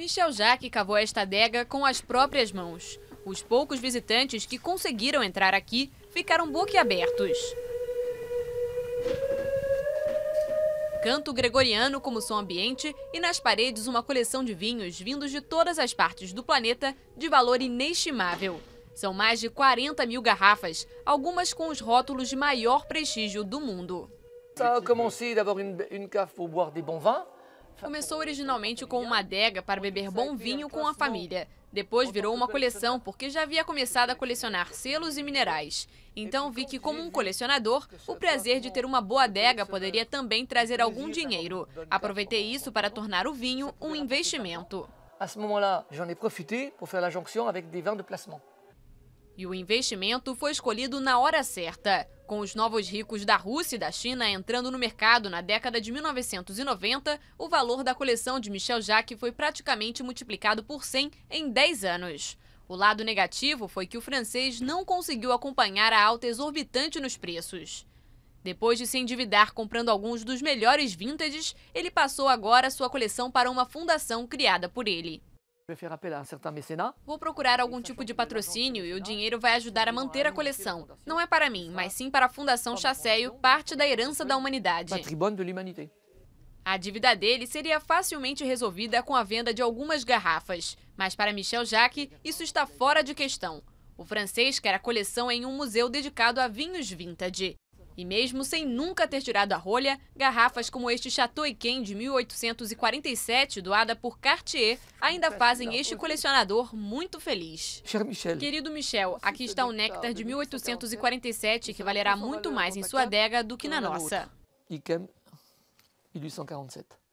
Michel Jacques cavou esta adega com as próprias mãos. Os poucos visitantes que conseguiram entrar aqui ficaram boquiabertos. Canto gregoriano como som ambiente e nas paredes uma coleção de vinhos vindos de todas as partes do planeta de valor inestimável. São mais de 40 mil garrafas, algumas com os rótulos de maior prestígio do mundo. Ça a commencé d'avoir une, une cave pour boire des bons vins começou originalmente com uma adega para beber bom vinho com a família. Depois virou uma coleção, tá. porque já havia começado a colecionar selos e minerais. Então vi que, como um colecionador, o prazer de ter uma boa adega poderia também trazer algum dinheiro. Aproveitei isso para tornar o vinho um investimento. À ce moment-là, j'en ai profité pour faire la jonction avec des vins de placement. E o investimento foi escolhido na hora certa. Com os novos ricos da Rússia e da China entrando no mercado na década de 1990, o valor da coleção de Michel Jacques foi praticamente multiplicado por 100 em 10 anos. O lado negativo foi que o francês não conseguiu acompanhar a alta exorbitante nos preços. Depois de se endividar comprando alguns dos melhores vintages, ele passou agora sua coleção para uma fundação criada por ele. Vou procurar algum tipo de patrocínio e o dinheiro vai ajudar a manter a coleção. Não é para mim, mas sim para a Fundação Chasseio, parte da herança da humanidade. A dívida dele seria facilmente resolvida com a venda de algumas garrafas, mas para Michel Jacques, isso está fora de questão. O francês quer a coleção em um museu dedicado a vinhos vintage. E mesmo sem nunca ter tirado a rolha, garrafas como este Chateau Yquem de 1847, doada por Cartier, ainda fazem este colecionador muito feliz. Querido Michel, aqui está o néctar de 1847, é que valerá muito mais em sua adega do que na nossa. 1847.